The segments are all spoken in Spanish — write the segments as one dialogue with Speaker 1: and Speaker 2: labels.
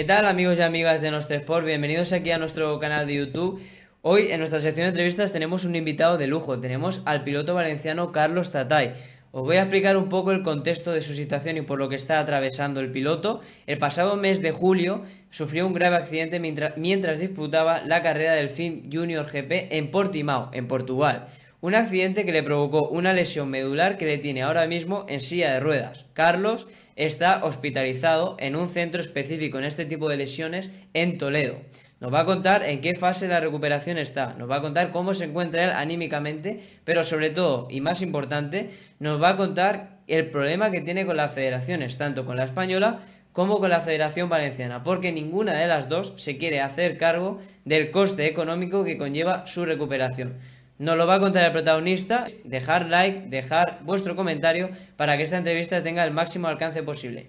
Speaker 1: ¿Qué tal amigos y amigas de nuestro Sport? Bienvenidos aquí a nuestro canal de YouTube. Hoy en nuestra sección de entrevistas tenemos un invitado de lujo, tenemos al piloto valenciano Carlos Tatay. Os voy a explicar un poco el contexto de su situación y por lo que está atravesando el piloto. El pasado mes de julio sufrió un grave accidente mientras, mientras disputaba la carrera del FIM Junior GP en Portimao, en Portugal. Un accidente que le provocó una lesión medular que le tiene ahora mismo en silla de ruedas. Carlos está hospitalizado en un centro específico en este tipo de lesiones en Toledo. Nos va a contar en qué fase la recuperación está, nos va a contar cómo se encuentra él anímicamente, pero sobre todo, y más importante, nos va a contar el problema que tiene con las federaciones, tanto con la española como con la Federación Valenciana, porque ninguna de las dos se quiere hacer cargo del coste económico que conlleva su recuperación. Nos lo va a contar el protagonista. Dejar like, dejar vuestro comentario para que esta entrevista tenga el máximo alcance posible.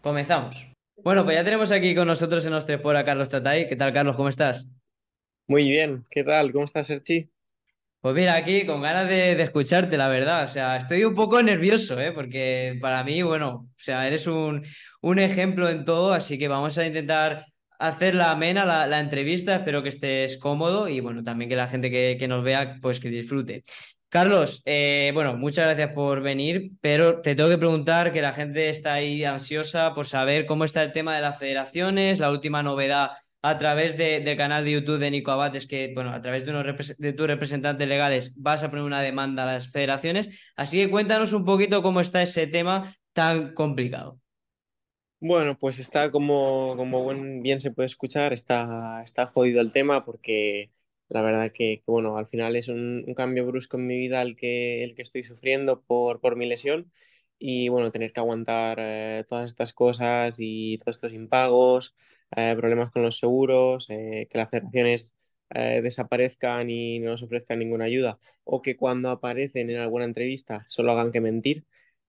Speaker 1: Comenzamos. Bueno, pues ya tenemos aquí con nosotros en por a Carlos Tatay. ¿Qué tal, Carlos? ¿Cómo estás? Muy bien. ¿Qué tal? ¿Cómo estás, Erchi? Pues mira, aquí con ganas de, escucharte, la verdad. O sea, estoy un poco nervioso, ¿eh? porque para mí, bueno, o sea, eres un, un ejemplo en todo, así que vamos a intentar hacer la amena la, entrevista. Espero que estés cómodo y bueno, también que la gente que, nos vea, pues que disfrute. Carlos, eh, bueno, muchas gracias por venir, pero te tengo que preguntar que la gente está ahí ansiosa por saber cómo está el tema de las federaciones, la última novedad a través de, del canal de YouTube de Nico abates que, bueno, a través de, unos de tus representantes legales vas a poner una demanda a las federaciones. Así que cuéntanos un poquito cómo está ese tema tan complicado.
Speaker 2: Bueno, pues está como, como bien se puede escuchar, está, está jodido el tema porque la verdad que, bueno, al final es un, cambio brusco en mi vida el que, el que estoy sufriendo por, mi lesión y bueno, tener que aguantar eh, todas estas cosas y todos estos impagos, eh, problemas con los seguros, eh, que las federaciones desaparezcan y no nos ofrezcan ninguna ayuda o que cuando aparecen en alguna entrevista solo hagan que mentir.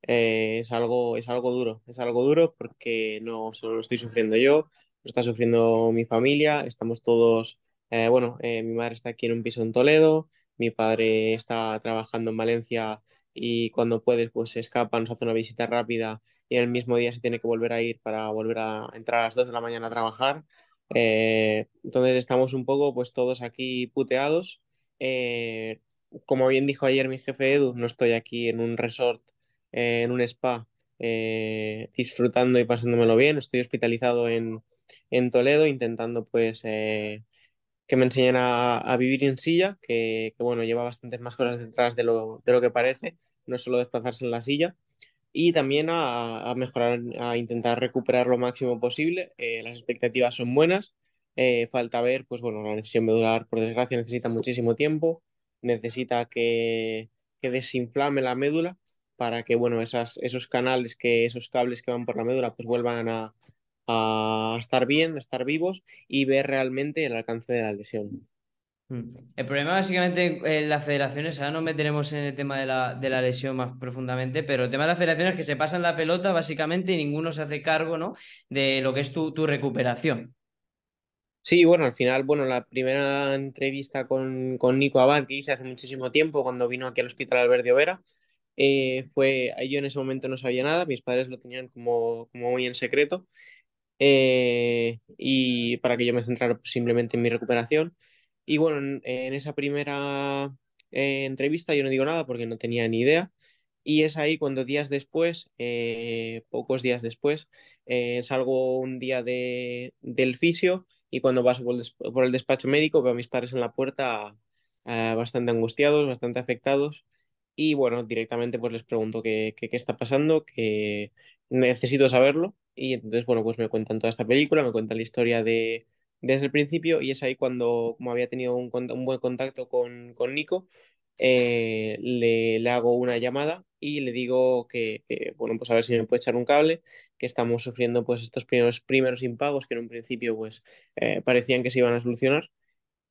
Speaker 2: Eh, es, algo, es algo duro, es algo duro porque no solo lo estoy sufriendo yo, lo está sufriendo mi familia, estamos todos, eh, bueno, eh, mi madre está aquí en un piso en Toledo, mi padre está trabajando en Valencia y cuando puede pues se escapa, nos hace una visita rápida y el mismo día se tiene que volver a ir para volver a entrar a las 2 de la mañana a trabajar. entonces estamos un poco pues todos aquí puteados. como bien dijo ayer mi jefe Edu, no estoy aquí en un resort en un spa eh, disfrutando y pasándomelo bien. Estoy hospitalizado en, en Toledo intentando pues eh, que me enseñen a, vivir en silla, que, bueno, lleva bastantes más cosas detrás de lo, de lo que parece, no solo desplazarse en la silla, y también a, a mejorar, a intentar recuperar lo máximo posible. Eh, las expectativas son buenas, falta ver, pues bueno, la lesión medular, por desgracia, necesita muchísimo tiempo, necesita que, que desinflame la médula para que bueno, esas, esos canales, que, esos cables que van por la médula, pues vuelvan a, estar bien, a estar vivos y ver realmente el alcance de la lesión.
Speaker 1: Mm. El problema básicamente en eh, las federaciones, ahora no meteremos en el tema de la, de la, lesión más profundamente, pero el tema de las federaciones es que se pasan la pelota básicamente y ninguno se hace cargo ¿no? de lo que es tu, recuperación.
Speaker 2: Sí, bueno, al final, bueno, la primera entrevista con, con Nico Abad que hice hace muchísimo tiempo cuando vino aquí al Hospital Alberdi Overa, eh, fue, yo en ese momento no sabía nada, mis padres lo tenían como, muy en secreto, eh, y para que yo me centrara pues, simplemente en mi recuperación. Y bueno, en, esa primera eh, entrevista yo no digo nada porque no tenía ni idea. Y es ahí cuando días después, pocos días después, salgo un día de, del fisio y cuando paso por el despacho médico veo a mis padres en la puerta ah, bastante angustiados, bastante afectados y bueno, directamente pues les pregunto qué, qué, está pasando, que necesito saberlo. Y entonces, bueno, pues me cuentan toda esta película, me cuentan la historia de, desde el principio y es ahí cuando, como había tenido un, un buen contacto con, con Nico, eh, le, le, hago una llamada y le digo que, bueno, pues a ver si me puede echar un cable, que estamos sufriendo pues estos primeros, primeros impagos que en un principio pues eh, parecían que se iban a solucionar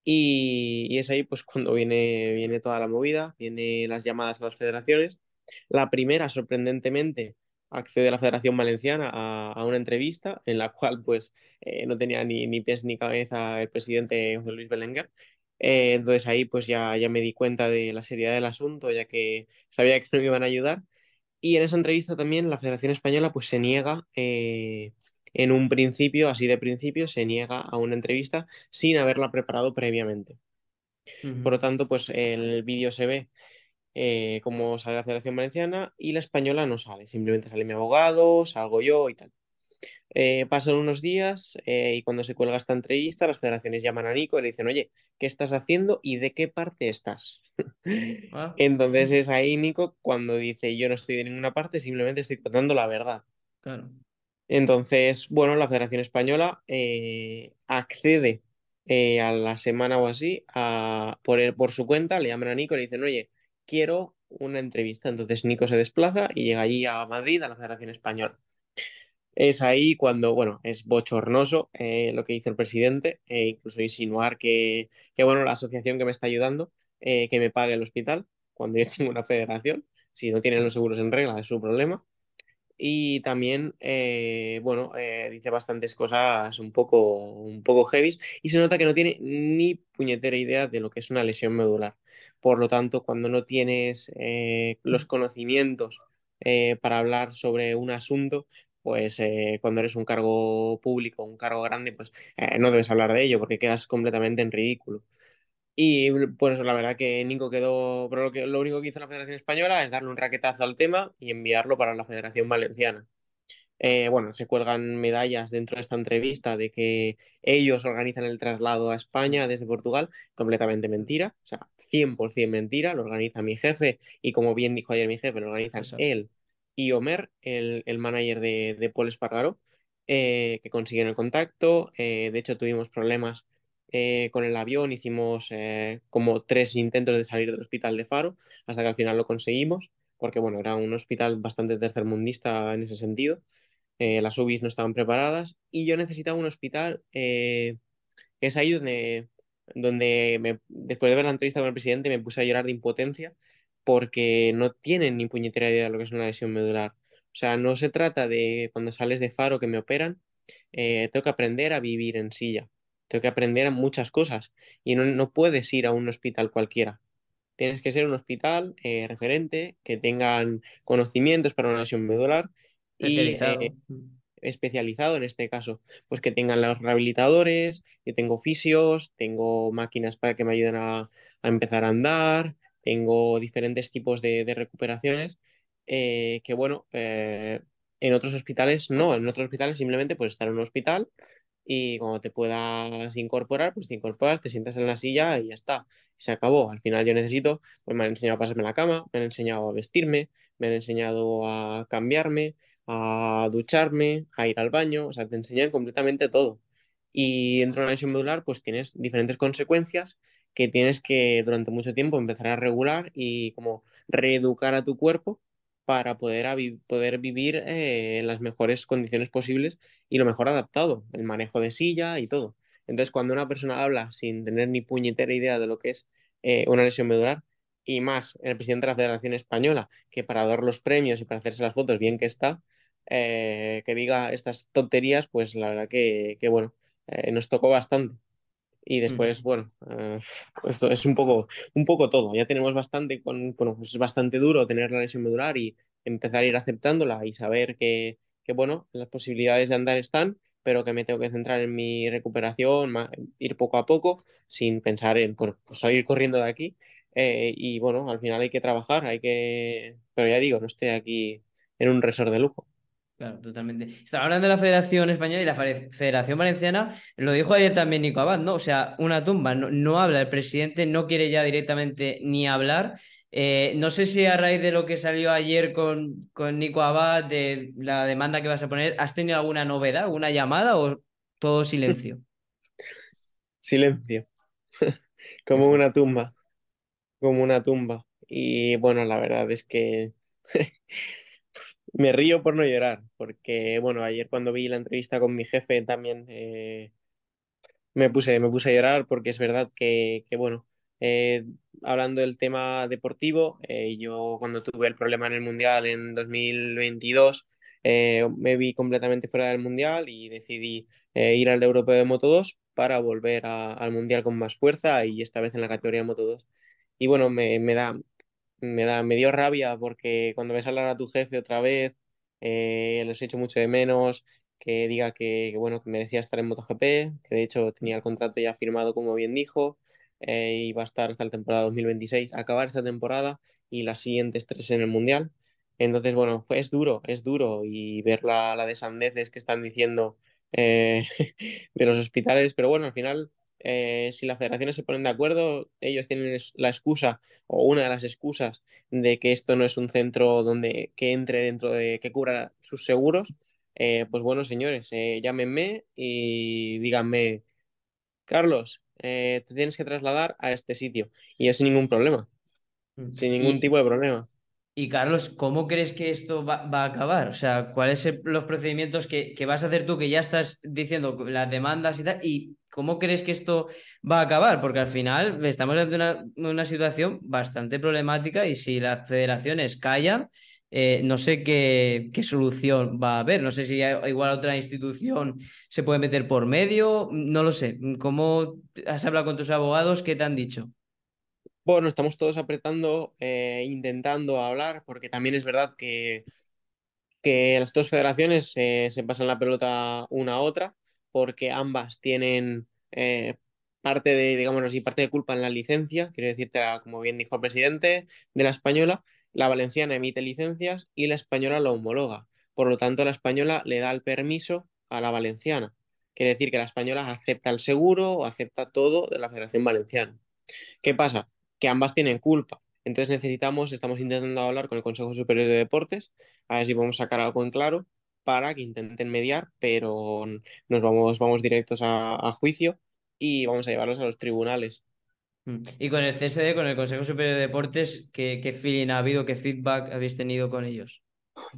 Speaker 2: y, es ahí pues cuando viene, viene toda la movida, vienen las llamadas a las federaciones. La primera, sorprendentemente, accede a la Federación Valenciana a, una entrevista en la cual pues eh, no tenía ni, ni, pies ni cabeza el presidente José Luis Belenguer. Eh, entonces ahí pues ya, ya me di cuenta de la seriedad del asunto, ya que sabía que no me iban a ayudar. Y en esa entrevista también la Federación Española pues se niega eh, en un principio, así de principio, se niega a una entrevista sin haberla preparado previamente. Por lo tanto, pues el vídeo se ve eh, como sale la Federación Valenciana y la española no sale, simplemente sale mi abogado, salgo yo y tal. Eh, pasan unos días eh, y cuando se cuelga esta entrevista, las federaciones llaman a Nico y le dicen, oye, ¿qué estás haciendo y de qué parte estás? Ah. Entonces es ahí Nico cuando dice, yo no estoy de ninguna parte, simplemente estoy contando la verdad. Claro. Entonces, bueno, la Federación Española eh, accede eh, a la semana o así a, por, su cuenta, le llaman a Nico y le dicen, oye, quiero una entrevista. Entonces Nico se desplaza y llega allí a Madrid, a la Federación Española. Es ahí cuando, bueno, es bochornoso eh, lo que hizo el presidente, e incluso insinuar que, que, bueno, la asociación que me está ayudando, que me pague el hospital, cuando yo tengo una federación, si no tienen los seguros en regla, es su problema y también, eh, bueno, eh, dice bastantes cosas un poco, un poco heavy y se nota que no tiene ni puñetera idea de lo que es una lesión medular. Por lo tanto, cuando no tienes eh, mm. los conocimientos eh, para hablar sobre un asunto, pues eh, cuando eres un cargo público, un cargo grande, pues no debes hablar de ello porque quedas completamente en ridículo. Y pues la verdad que Nico quedó, pero lo, único que hizo la Federación Española es darle un raquetazo al tema y enviarlo para la Federación Valenciana. Eh, bueno, se cuelgan medallas dentro de esta entrevista de que ellos organizan el traslado a España desde Portugal, completamente mentira, o sea, 100% mentira, lo organiza mi jefe y como bien dijo ayer mi jefe, lo organizan él y Omer, el, el manager de, de Paul Espargaró, eh, que consiguen el contacto, eh, de hecho tuvimos problemas eh, con el avión, hicimos eh, como tres intentos de salir del hospital de Faro, hasta que al final lo conseguimos, porque bueno, era un hospital bastante tercermundista en ese sentido. Eh, las UBIs no estaban preparadas y yo necesitaba un hospital que es ahí donde, después de ver la entrevista con el presidente me puse a llorar de impotencia porque no tienen ni puñetera idea de lo que es una lesión medular. O sea, no se trata de cuando sales de faro que me operan, eh, tengo que aprender a vivir en silla. Tengo que aprender muchas cosas y no, no puedes ir a un hospital cualquiera. Tienes que ser un hospital eh, referente, que tengan conocimientos para una lesión medular y especializado eh, en este caso. Pues que tengan los rehabilitadores, que tengo fisios, tengo máquinas para que me ayuden a, empezar a andar, tengo diferentes tipos de, recuperaciones eh, que, bueno, en otros hospitales no, en otros hospitales simplemente puedes estar en un hospital, y cuando te puedas incorporar, pues te incorporas, te sientas en la silla y ya está. Se acabó. Al final yo necesito, pues me han enseñado a pasarme la cama, me han enseñado a vestirme, me han enseñado a cambiarme, a ducharme, a ir al baño, o sea, te enseñan completamente todo. Y dentro de la lesión medular, pues tienes diferentes consecuencias que tienes que durante mucho tiempo empezar a regular y como reeducar a tu cuerpo para poder, poder vivir eh, en las mejores condiciones posibles y lo mejor adaptado, el manejo de silla y todo. Entonces, cuando una persona habla sin tener ni puñetera idea de lo que es eh, una lesión medular, y más el presidente de la Federación Española, que para dar los premios y para hacerse las fotos, bien que está, eh, que diga estas tonterías, pues la verdad que, que bueno, nos tocó bastante. Y después, bueno, eh, esto es un poco, un poco todo. Ya tenemos bastante, con, bueno, pues es bastante duro tener la lesión medular y empezar a ir aceptándola y saber que, que, bueno, las posibilidades de andar están, pero que me tengo que centrar en mi recuperación, ir poco a poco, sin pensar en, por corriendo de aquí. Eh, y bueno, al final hay que trabajar, hay que, pero ya digo, no estoy aquí en un resort de lujo.
Speaker 1: Claro, totalmente. Estaba hablando de la Federación Española y la Federación Valenciana, lo dijo ayer también Nico Abad, ¿no? O sea, una tumba, no, habla, el presidente no quiere ya directamente ni hablar. Eh, no sé si a raíz de lo que salió ayer con, con Nico Abad, de la demanda que vas a poner, ¿has tenido alguna novedad, alguna llamada o todo silencio?
Speaker 2: Silencio. Como una tumba. Como una tumba. Y bueno, la verdad es que Me río por no llorar, porque bueno, ayer cuando vi la entrevista con mi jefe también eh, me, puse, me puse a llorar porque es verdad que, bueno, eh, hablando del tema deportivo, eh, yo cuando tuve el problema en el Mundial en 2022, me vi completamente fuera del Mundial y decidí ir al Europeo de Moto 2 para volver al Mundial con más fuerza y esta vez en la categoría Moto 2. Y bueno, me, me da, me, da, dio rabia porque cuando ves hablar a tu jefe otra vez, eh, he hecho mucho de menos, que diga que, bueno, que merecía estar en MotoGP, que de hecho tenía el contrato ya firmado, como bien dijo, eh, y va a estar hasta la temporada 2026, acabar esta temporada y las siguientes tres en el Mundial. Entonces, bueno, es duro, es duro y ver la, la que están diciendo eh, de los hospitales, pero bueno, al final eh, si las federaciones se ponen de acuerdo, ellos tienen la excusa o una de las excusas de que esto no es un centro donde que entre dentro de que cubra sus seguros, eh, pues bueno, señores, eh, llámenme y díganme, Carlos, te tienes que trasladar a este sitio y
Speaker 1: yo sin ningún problema, mm. sin ningún tipo de problema. Y Carlos, ¿cómo crees que esto va, a acabar? O sea, ¿cuáles son los procedimientos que, vas a hacer tú que ya estás diciendo las demandas y tal? ¿Y cómo crees que esto va a acabar? Porque al final estamos ante una, situación bastante problemática y si las federaciones callan, eh, no sé qué, qué, solución va a haber. No sé si igual otra institución se puede meter por medio, no lo sé. ¿Cómo has hablado con tus abogados? ¿Qué te han dicho?
Speaker 2: bueno, estamos todos apretando, eh, intentando hablar, porque también es verdad que, las dos federaciones eh, se pasan la pelota una a otra, porque ambas tienen eh, parte de, digámoslo así, parte de culpa en la licencia, quiero decirte, como bien dijo el presidente de la española, la valenciana emite licencias y la española lo homologa. Por lo tanto, la española le da el permiso a la valenciana. Quiere decir que la española acepta el seguro, o acepta todo de la Federación Valenciana. ¿Qué pasa? que ambas tienen culpa. Entonces necesitamos, estamos intentando hablar con el Consejo Superior de Deportes, a ver si podemos sacar algo en claro para que intenten mediar, pero nos vamos, vamos directos a, juicio y vamos a llevarlos a los tribunales.
Speaker 1: Mm. Y con el CSD, con el Consejo Superior de Deportes, qué feeling ha habido, qué feedback habéis tenido con ellos?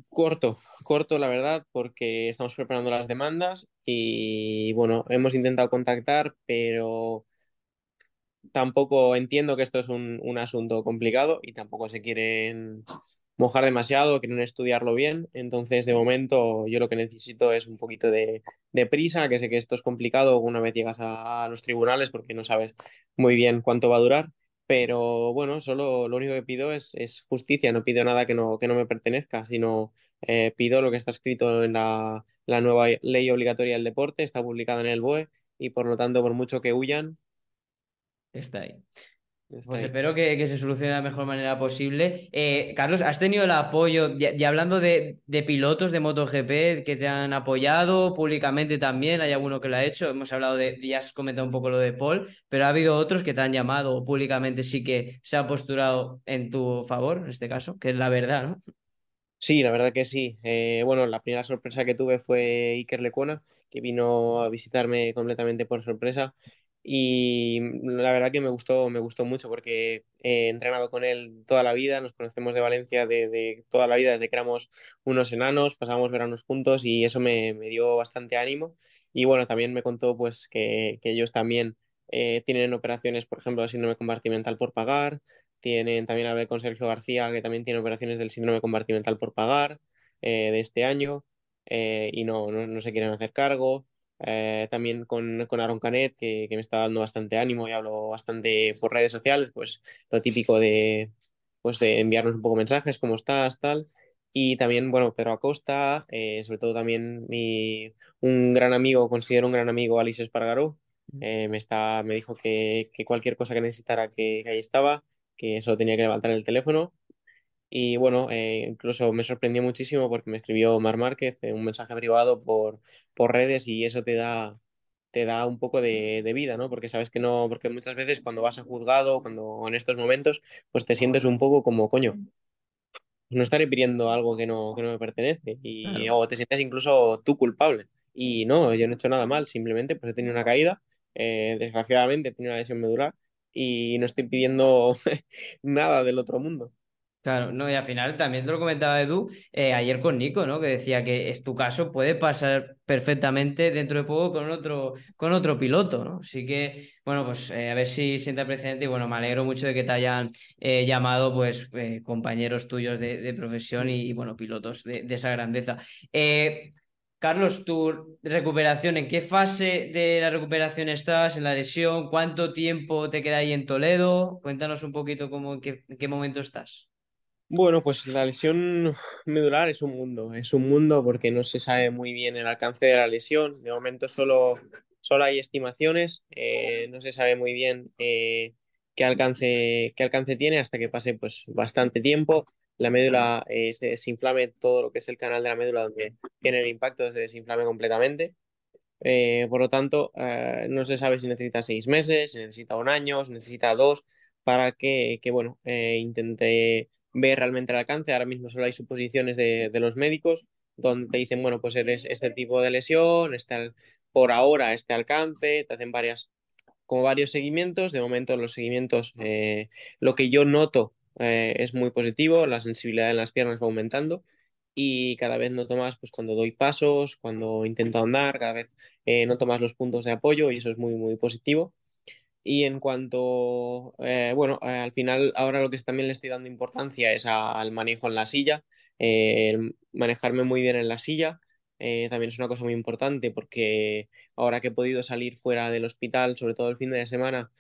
Speaker 2: Corto, corto la verdad, porque estamos preparando las demandas y bueno, hemos intentado contactar, pero tampoco entiendo que esto es un, asunto complicado y tampoco se quieren mojar demasiado, quieren estudiarlo bien. Entonces, de momento, yo lo que necesito es un poquito de, prisa, que sé que esto es complicado una vez llegas a, los tribunales porque no sabes muy bien cuánto va a durar. Pero bueno, solo lo único que pido es, justicia, no pido nada que no, que no me pertenezca, sino eh, pido lo que está escrito en la, la nueva ley obligatoria del deporte, está publicada en el BOE y por lo tanto, por mucho que huyan, está ahí.
Speaker 1: pues espero que, se solucione de la mejor manera posible. Eh, Carlos, ¿has tenido el apoyo? Y, hablando de, pilotos de MotoGP que te han apoyado públicamente también, hay alguno que lo ha hecho. Hemos hablado de, ya has comentado un poco lo de Paul, pero ha habido otros que te han llamado públicamente, sí que se ha posturado en tu favor, en este caso, que es la verdad, ¿no? Sí, la verdad
Speaker 2: que sí. Eh, bueno, la primera sorpresa que tuve fue Iker Lecuona, que vino a visitarme completamente por sorpresa y la verdad que me gustó, me gustó mucho porque he entrenado con él toda la vida, nos conocemos de Valencia de, toda la vida, desde que éramos unos enanos, pasábamos veranos juntos y eso me, dio bastante ánimo. Y bueno, también me contó pues que, ellos también eh, tienen operaciones, por ejemplo, de síndrome compartimental por pagar, tienen, también ver con Sergio García, que también tiene operaciones del síndrome compartimental por pagar eh, de este año eh, y no, no se quieren hacer cargo. Eh, también con, con, Aaron Canet, que, me está dando bastante ánimo y hablo bastante por redes sociales, pues lo típico de, pues, de enviarnos un poco mensajes, cómo estás, tal. Y también, bueno, Pedro Acosta, eh, sobre todo también mi, un gran amigo, considero un gran amigo, Alice Espargaró, eh, me, está, me dijo que, cualquier cosa que necesitara que, que ahí estaba, que solo tenía que levantar el teléfono y bueno, eh, incluso me sorprendió muchísimo porque me escribió Mar Márquez eh, un mensaje privado por, por redes y eso te da, te da un poco de, vida, ¿no? Porque sabes que no, porque muchas veces cuando vas a juzgado, cuando en estos momentos, pues te sientes un poco como, coño, no estaré pidiendo algo que no, que no me pertenece y o te sientes incluso tú culpable. Y no, yo no he hecho nada mal, simplemente pues he tenido una caída, eh, desgraciadamente he tenido una lesión medular y no estoy pidiendo nada del otro mundo
Speaker 1: no, y al final también te lo comentaba Edu eh, ayer con Nico, ¿no? Que decía que es tu caso puede pasar perfectamente dentro de poco con otro, con otro piloto, ¿no? Así que, bueno, pues eh, a ver si sienta precedente y bueno, me alegro mucho de que te hayan eh, llamado pues compañeros tuyos de, profesión y, bueno, pilotos de, esa grandeza. Carlos, tu recuperación, ¿en qué fase de la recuperación estás? ¿En la lesión? ¿Cuánto tiempo te queda ahí en Toledo? Cuéntanos un poquito cómo, en qué momento estás.
Speaker 2: Bueno, pues la lesión medular es un mundo, es un mundo porque no se sabe muy bien el alcance de la lesión. De momento solo, solo hay estimaciones, eh, no se sabe muy bien eh, qué, alcance, qué alcance tiene hasta que pase pues, bastante tiempo. La médula eh, se desinflame todo lo que es el canal de la médula donde tiene el impacto, se desinflame completamente. por lo tanto, no se sabe si necesita seis meses, si necesita un año, si necesita dos, para que, que bueno, intente ve realmente el alcance. Ahora mismo solo hay suposiciones de, los médicos donde dicen, bueno, pues eres este tipo de lesión, está por ahora este alcance, te hacen varias, como varios seguimientos. De momento los seguimientos, eh, lo que yo noto eh, es muy positivo, la sensibilidad en las piernas va aumentando y cada vez noto más pues cuando doy pasos, cuando intento andar, cada vez eh, noto más los puntos de apoyo y eso es muy, muy positivo. Y en cuanto, eh, bueno, eh, al final ahora lo que también le estoy dando importancia es al manejo en la silla, eh, manejarme muy bien en la silla. también es una cosa muy importante porque ahora que he podido salir fuera del hospital, sobre todo el fin de semana,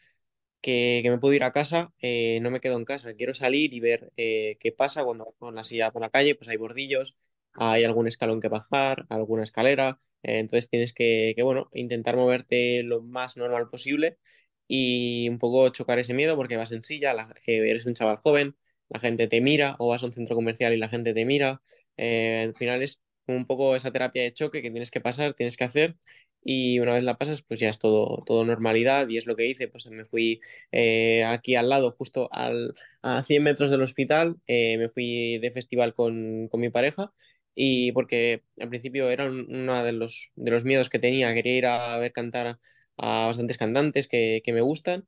Speaker 2: que, me puedo ir a casa, no me quedo en casa. Quiero salir y ver qué pasa cuando con la silla por la calle, pues hay bordillos, hay algún escalón que bajar, alguna escalera. entonces tienes que, que, bueno, intentar moverte lo más normal posible y un poco chocar ese miedo porque vas sencilla eh, eres un chaval joven, la gente te mira o vas a un centro comercial y la gente te mira. Eh, al final es un poco esa terapia de choque que tienes que pasar, tienes que hacer y una vez la pasas pues ya es todo, todo normalidad y es lo que hice, pues me fui eh, aquí al lado, justo al, a 100 metros del hospital, me fui de festival con, mi pareja y porque al principio era uno de los, de los miedos que tenía, quería ir a ver cantar a bastantes cantantes que, me gustan,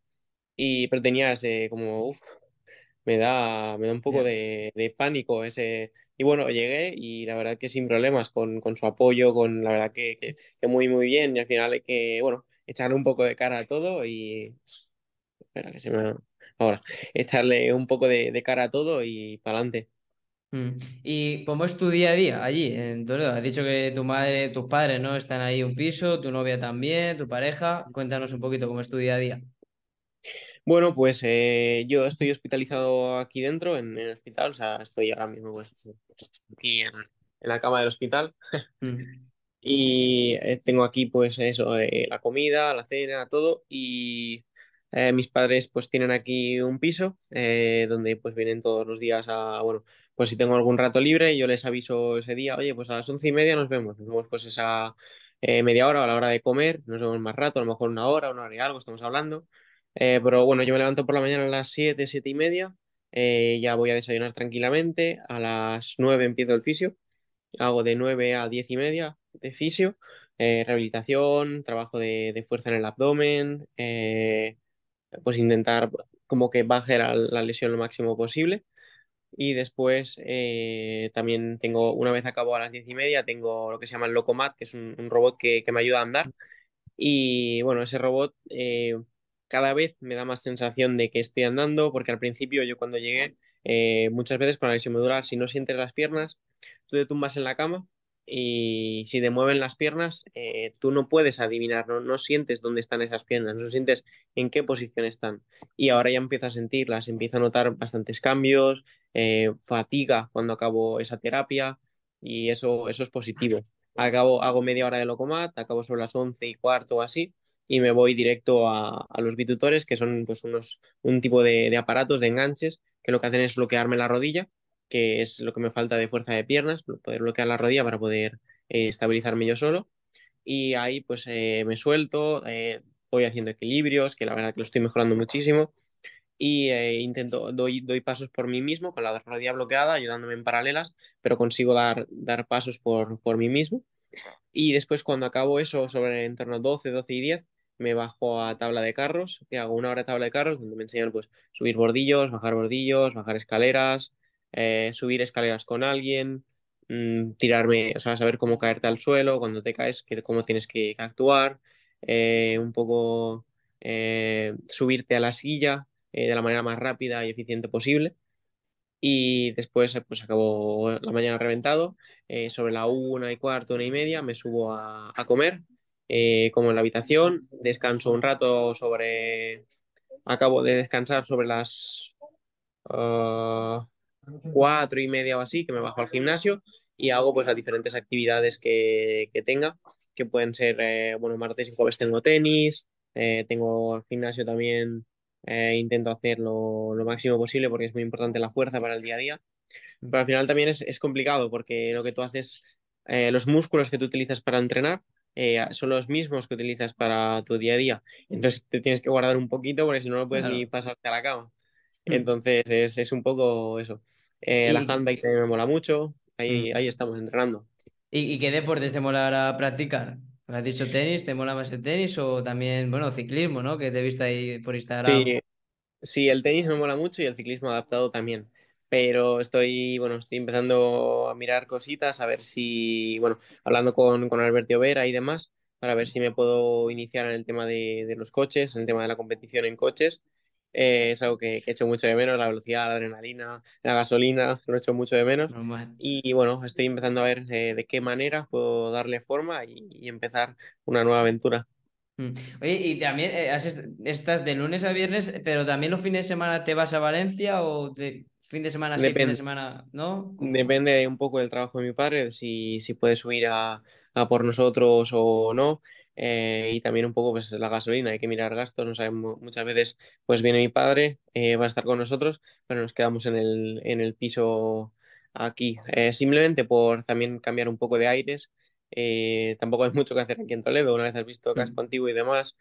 Speaker 2: y, pero tenías ese eh, como, uff, me da, me da un poco de, pánico ese... Y bueno, llegué y la verdad que sin problemas, con, con su apoyo, con la verdad que, muy, muy bien, y al final es que, bueno, echarle un poco de cara a todo y... Espera, que se me... Ahora, echarle un poco de, de cara a todo y para adelante.
Speaker 1: Mm. ¿Y cómo es tu día a día allí en Toledo? Has dicho que tu madre, tus padres no están ahí un piso, tu novia también, tu pareja. Cuéntanos un poquito cómo es tu día a día.
Speaker 2: Bueno, pues eh, yo estoy hospitalizado aquí dentro, en, el hospital, o sea, estoy ahora mismo pues, aquí en, la cama del hospital. Mm. Y eh, tengo aquí pues eso, eh, la comida, la cena, todo. Y eh, mis padres pues tienen aquí un piso eh, donde pues vienen todos los días a, bueno, pues si tengo algún rato libre yo les aviso ese día, oye, pues a las once y media nos vemos, nos vemos pues esa eh, media hora a la hora de comer, nos vemos más rato, a lo mejor una hora, una hora y algo, estamos hablando, pero bueno, yo me levanto por la mañana a las siete, siete y media, ya voy a desayunar tranquilamente, a las nueve empiezo el fisio, hago de nueve a diez y media de fisio, rehabilitación, trabajo de, fuerza en el abdomen, eh, pues intentar como que baje la, lesión lo máximo posible. Y después eh, también tengo, una vez acabo a las diez y media, tengo lo que se llama el Locomat, que es un, robot que, me ayuda a andar. Y bueno, ese robot eh, cada vez me da más sensación de que estoy andando, porque al principio yo cuando llegué, eh, muchas veces con la lesión medular, si no sientes las piernas, tú te tumbas en la cama y si te mueven las piernas, tú no puedes adivinar, ¿no? sientes dónde están esas piernas, no sientes en qué posición están. Y ahora ya empiezo a sentirlas, empiezo a notar bastantes cambios, eh, fatiga cuando acabo esa terapia y eso, eso es positivo. Acabo, hago media hora de locomat, acabo sobre las 11 y cuarto o así y me voy directo a, los bitutores, que son pues, unos, un tipo de, aparatos, de enganches, que lo que hacen es bloquearme la rodilla, que es lo que me falta de fuerza de piernas, poder bloquear la rodilla para poder eh, estabilizarme yo solo y ahí pues eh, me suelto, eh, voy haciendo equilibrios, que la verdad que lo estoy mejorando muchísimo y eh, intento, doy, pasos por mí mismo con la rodilla bloqueada, ayudándome en paralelas, pero consigo dar, dar pasos por, por mí mismo. Y después cuando acabo eso sobre en torno a 12, 12 y 10, me bajo a tabla de carros, Que hago una hora de tabla de carros donde me enseñan pues subir bordillos, bajar bordillos, bajar escaleras, subir escaleras con alguien, Mm, tirarme, o sea, saber cómo caerte al suelo, cuando te caes, cómo tienes que actuar, eh, un poco eh, subirte a la silla eh, de la manera más rápida y eficiente posible. Y después, pues acabo la mañana reventado. sobre la una y cuarto, una y media, me subo a, comer, como en la habitación. Descanso un rato sobre. Acabo de descansar sobre las ah, cuatro y media o así, que me bajo al gimnasio y hago pues las diferentes actividades que, que tenga, que pueden ser, eh, bueno, martes y jueves tengo tenis, eh, tengo al gimnasio también, eh, intento hacerlo lo máximo posible porque es muy importante la fuerza para el día a día, pero al final también es, es complicado porque lo que tú haces, eh, los músculos que tú utilizas para entrenar, eh, son los mismos que utilizas para tu día a día. Entonces te tienes que guardar un poquito porque si no, no puedes ni pasarte a la cama. Mm. Entonces es, es, un poco eso. Eh, la handbike también me mola mucho. Ahí, mm. ahí estamos
Speaker 1: entrenando. ¿Y, qué deportes te mola ahora practicar? has dicho tenis? ¿Te mola más el tenis o también, bueno, ciclismo, ¿no? Que te he visto ahí por Instagram. Sí, sí el tenis me mola mucho
Speaker 2: y el ciclismo adaptado también. Pero estoy, bueno, estoy empezando a mirar cositas, a ver si, bueno, hablando con, con Alberto Vera y demás, para ver si me puedo iniciar en el tema de, de los coches, en el tema de la competición en coches eh, es algo que, he hecho mucho de menos, la velocidad, la adrenalina, la gasolina, lo he hecho mucho de menos. Y bueno, estoy empezando a ver eh, de qué manera puedo darle forma y, empezar una nueva aventura.
Speaker 1: Mm. Oye, y también eh, estás de lunes a viernes, pero también los fines de semana te vas a Valencia o de fin de semana a fin de semana, ¿no?
Speaker 2: Depende un poco del trabajo de mi padre, si, si puede subir a, a por nosotros o no. Eh, y también un poco pues la gasolina, hay que mirar gastos, no sabemos, muchas veces pues viene mi padre, eh, va a estar con nosotros, pero nos quedamos en el, en el piso aquí, eh, simplemente por también cambiar un poco de aires, tampoco hay mucho que hacer aquí en Toledo, una vez has visto mm. Casco Antiguo y demás,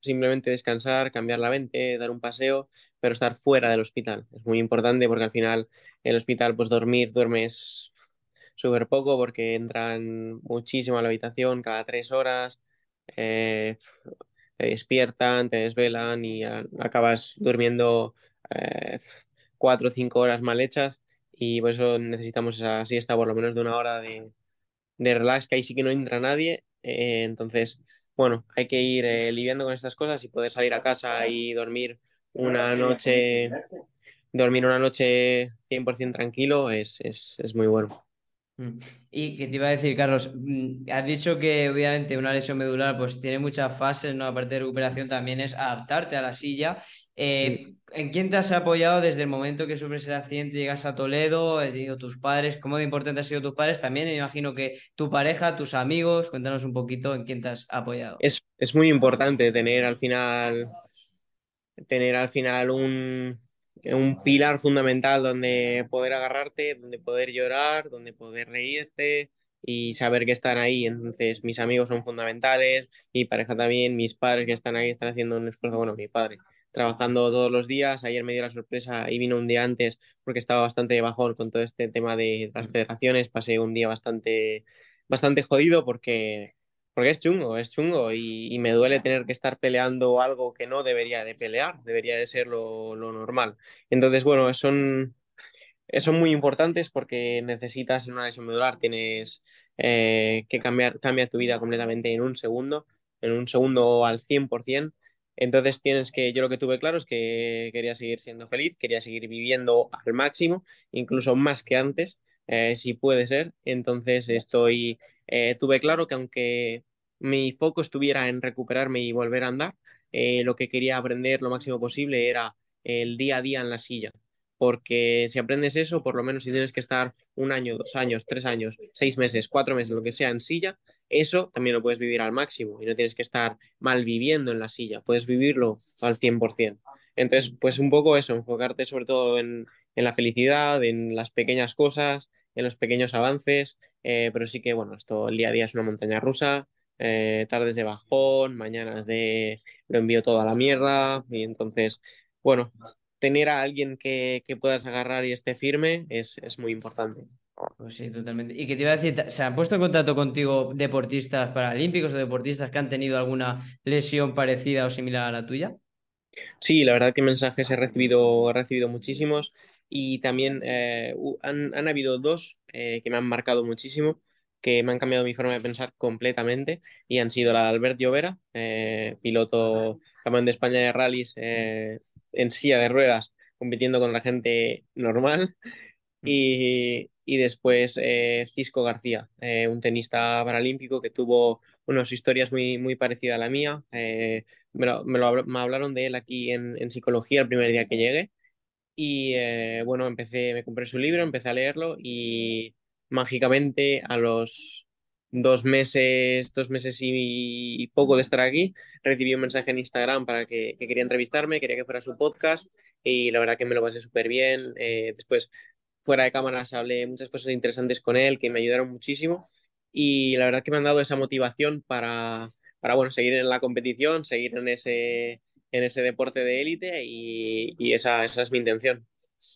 Speaker 2: simplemente descansar, cambiar la mente, dar un paseo, pero estar fuera del hospital, es muy importante porque al final el hospital pues dormir, duermes súper poco porque entran muchísimo a la habitación cada tres horas, eh, te despiertan, te desvelan y acabas durmiendo eh, cuatro o cinco horas mal hechas y por eso necesitamos esa siesta por lo menos de una hora de, de relax, que ahí sí que no entra nadie. Eh, entonces, bueno, hay que ir lidiando con estas cosas y poder salir a casa y dormir una noche, dormir una noche 100% tranquilo es, es, es muy bueno.
Speaker 1: Mm. Y que te iba a decir, Carlos, mm, has dicho que obviamente una lesión medular pues tiene muchas fases, ¿no? Aparte de recuperación también es adaptarte a la silla. Eh, ¿En quién te has apoyado desde el momento que sufres el accidente, llegas a Toledo, has ido tus padres? ¿Cómo de importante han sido tus padres? También me imagino que tu pareja, tus amigos, cuéntanos un poquito en quién te has apoyado. Es,
Speaker 2: es muy importante tener al final, tener al final un, un pilar fundamental donde poder agarrarte, donde poder llorar, donde poder reírte y saber que están ahí. Entonces, mis amigos son fundamentales, mi pareja también, mis padres que están ahí, están haciendo un esfuerzo, bueno, mi padre, trabajando todos los días. Ayer me dio la sorpresa y vino un día antes porque estaba bastante bajón con todo este tema de las federaciones. Pasé un día bastante, bastante jodido porque porque es chungo, es chungo y, me duele tener que estar peleando algo que no debería de pelear, debería de ser lo, normal. Entonces, bueno, son, son muy importantes porque necesitas en una lesión medular, tienes eh, que cambiar cambia tu vida completamente en un segundo, en un segundo al 100%. Entonces tienes que, yo lo que tuve claro es que quería seguir siendo feliz, quería seguir viviendo al máximo, incluso más que antes, eh, si puede ser. Entonces estoy eh, tuve claro que aunque mi foco estuviera en recuperarme y volver a andar, eh, lo que quería aprender lo máximo posible era el día a día en la silla. Porque si aprendes eso, por lo menos si tienes que estar un año, dos años, tres años, seis meses, cuatro meses, lo que sea en silla, eso también lo puedes vivir al máximo y no tienes que estar mal viviendo en la silla, puedes vivirlo al 100%. Entonces, pues un poco eso, enfocarte sobre todo en, en la felicidad, en las pequeñas cosas, en los pequeños avances, eh, pero sí que, bueno, esto el día a día es una montaña rusa, eh, tardes de bajón, mañanas de lo envío todo a la mierda, y entonces, bueno, tener a alguien que, que puedas agarrar y esté firme es, muy importante. Pues sí, totalmente.
Speaker 1: Y que te iba a decir, ¿se han puesto en contacto contigo deportistas paralímpicos o deportistas que han tenido alguna lesión parecida o similar a la tuya?
Speaker 2: Sí, la verdad que mensajes he recibido, he recibido muchísimos. Y también eh, han, habido dos eh, que me han marcado muchísimo, que me han cambiado mi forma de pensar completamente, y han sido la de Albert Llovera, eh, piloto campeón de España de rallies en silla de ruedas, compitiendo con la gente normal, mm. y, después Cisco García, un tenista paralímpico que tuvo unas historias muy, muy parecidas a la mía. Me, me, hablaron de él aquí en psicología el primer día que llegué. Y eh, bueno, empecé, me compré su libro, empecé a leerlo y mágicamente a los dos meses, dos meses y poco de estar aquí, recibí un mensaje en Instagram para que, que quería entrevistarme, quería que fuera su podcast y la verdad que me lo pasé súper bien. Eh, después, fuera de cámaras, hablé muchas cosas interesantes con él que me ayudaron muchísimo y la verdad que me han dado esa motivación para, para bueno, seguir en la competición, seguir en ese en ese deporte de élite y, esa, esa es mi intención.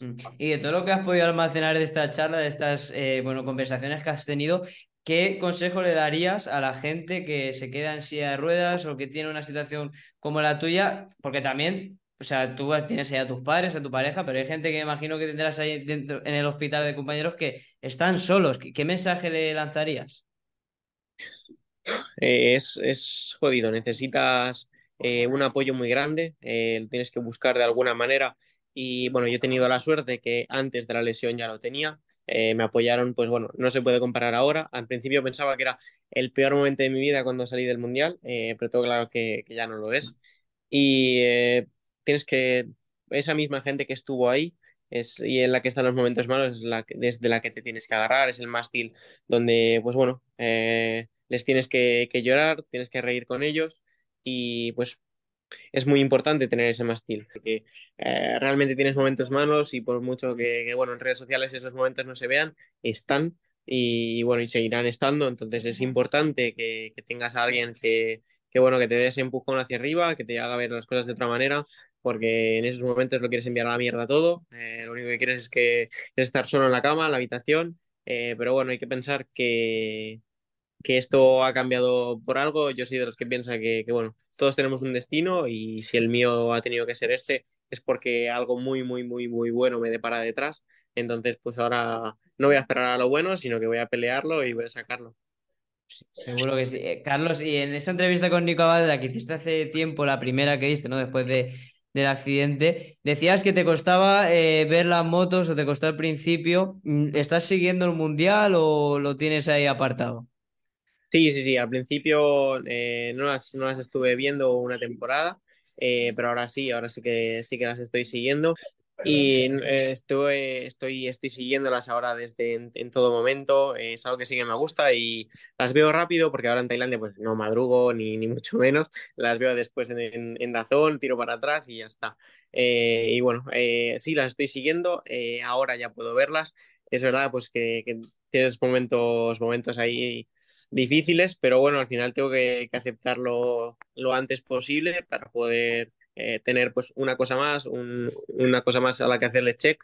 Speaker 1: Mm. Y de todo lo que has podido almacenar de esta charla, de estas eh, bueno, conversaciones que has tenido, ¿qué consejo le darías a la gente que se queda en silla de ruedas o que tiene una situación como la tuya? Porque también, o sea, tú tienes ahí a tus padres, a tu pareja, pero hay gente que me imagino que tendrás ahí dentro, en el hospital de compañeros que están solos. ¿Qué, mensaje le lanzarías?
Speaker 2: es, es jodido, necesitas eh, un apoyo muy grande, eh, lo tienes que buscar de alguna manera. Y bueno, yo he tenido la suerte que antes de la lesión ya lo tenía. Eh, me apoyaron, pues bueno, no se puede comparar ahora. Al principio pensaba que era el peor momento de mi vida cuando salí del Mundial, pero todo claro que, ya no lo es. Y tienes que, esa misma gente que estuvo ahí, es, y en la que están los momentos malos, es la desde la que te tienes que agarrar, es el mástil donde, pues bueno, les tienes que, llorar, tienes que reír con ellos y pues es muy importante tener ese mástil, porque eh, realmente tienes momentos malos y por mucho que, bueno, en redes sociales esos momentos no se vean, están y, bueno, y seguirán estando, entonces es importante que, tengas a alguien que, bueno, que te dé ese empujón hacia arriba, que te haga ver las cosas de otra manera, porque en esos momentos lo quieres enviar a la mierda todo, eh, lo único que quieres es que estar solo en la cama, en la habitación, eh, pero bueno, hay que pensar que, que esto ha cambiado por algo. Yo soy de los que piensa que, bueno, todos tenemos un destino y si el mío ha tenido que ser este es porque algo muy, muy, muy, muy bueno me depara detrás. Entonces, pues ahora no voy a esperar a lo bueno, sino que voy a pelearlo y voy a sacarlo.
Speaker 1: Seguro que sí. Eh, Carlos, y en esa entrevista con Nico la que hiciste hace tiempo, la primera que diste, ¿no? Después de, del accidente, decías que te costaba eh, ver las motos o te costó al principio. Mm, ¿Estás siguiendo el mundial o lo tienes ahí apartado? Sí, sí, sí. Al principio eh, no, las, no las
Speaker 2: estuve viendo una temporada, eh, pero ahora sí, ahora sí que sí que las estoy siguiendo. Y eh, estoy, estoy, estoy siguiéndolas ahora desde en, todo momento. es algo que sí que me gusta y las veo rápido porque ahora en Tailandia pues no madrugo ni, ni mucho menos. Las veo después en, en, Dazón, tiro para atrás y ya está. y bueno, sí, las estoy siguiendo. ahora ya puedo verlas es verdad pues que, tienes momentos, momentos ahí difíciles, pero bueno, al final tengo que, aceptarlo lo antes posible para poder eh, tener pues una cosa más, una cosa más
Speaker 1: a la que hacerle check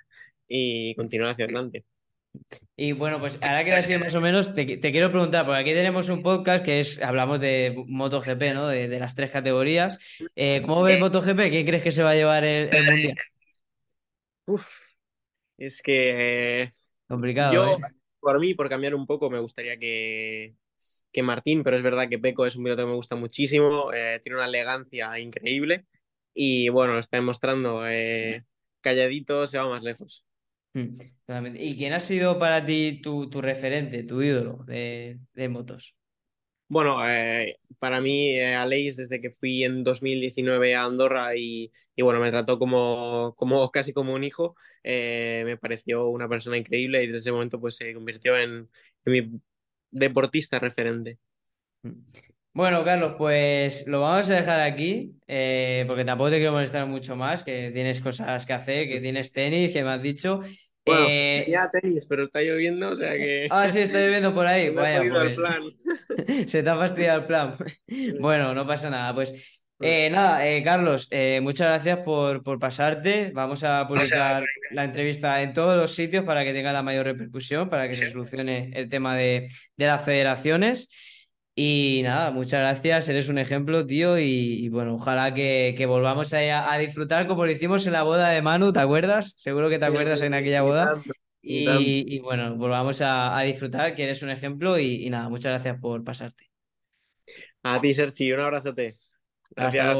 Speaker 1: y continuar hacia adelante. Y bueno, pues ahora que sido más o menos, te, quiero preguntar, porque aquí tenemos un podcast que es, hablamos de MotoGP, ¿no? De, las tres categorías. Eh, ¿Cómo ves MotoGP? ¿Qué crees que se va a llevar el, el eh, mundial? Uf,
Speaker 2: es que
Speaker 1: Complicado. Yo, ¿eh?
Speaker 2: por mí, por cambiar un poco, me gustaría que, que Martín, pero es verdad que Peco es un piloto que me gusta muchísimo, eh, tiene una elegancia increíble y bueno, lo está demostrando eh, calladito, se va más lejos.
Speaker 1: Mm, ¿Y quién ha sido para ti tu, tu referente, tu ídolo de, de motos?
Speaker 2: Bueno, eh, para mí, eh, Aleix, desde que fui en 2019 a Andorra y, bueno, me trató como, casi como un hijo, eh, me pareció una persona increíble y desde ese momento pues se convirtió en, mi deportista referente.
Speaker 1: Bueno, Carlos, pues lo vamos a dejar aquí, eh, porque tampoco te quiero molestar mucho más, que tienes cosas que hacer, que tienes tenis, que me has dicho ya
Speaker 2: eh, tenéis, pero está lloviendo, o sea que. Ah, sí, está lloviendo por ahí. Pues.
Speaker 1: Se te ha fastidiado el plan. bueno, no pasa nada. Pues, pues eh, nada, eh, Carlos, muchas gracias por, por, pasarte. Vamos a publicar la entrevista en todos los sitios para que tenga la mayor repercusión, para que se solucione el tema de, de las federaciones. Y nada, muchas gracias, eres un ejemplo, tío, y, bueno, ojalá que, volvamos a, disfrutar como lo hicimos en la boda de Manu, ¿te acuerdas? Seguro que te acuerdas en aquella boda. y, bueno, volvamos a, disfrutar, que eres un ejemplo, y, nada, muchas gracias por pasarte.
Speaker 2: A ti, Sergi, un abrazote. Gracias.